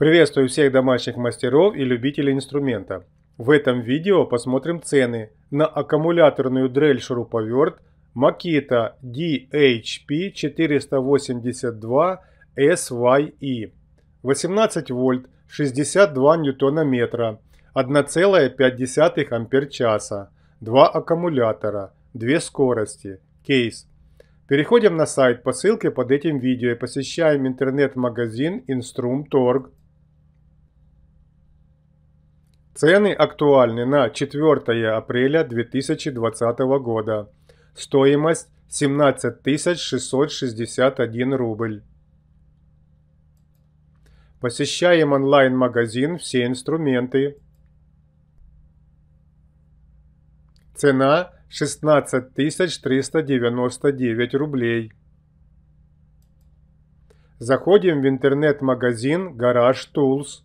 Приветствую всех домашних мастеров и любителей инструмента. В этом видео посмотрим цены на аккумуляторную дрель-шуруповерт Makita DHP 482 SYE 18 вольт 62 ньютона метра 1,5 ампер часа 2 аккумулятора 2 скорости кейс Переходим на сайт по ссылке под этим видео и посещаем интернет-магазин instrumtorg. Цены актуальны на 4 апреля 2020 года. Стоимость 17 661 рубль. Посещаем онлайн-магазин «Все инструменты». Цена 16 399 рублей. Заходим в интернет-магазин «Гараж Tools.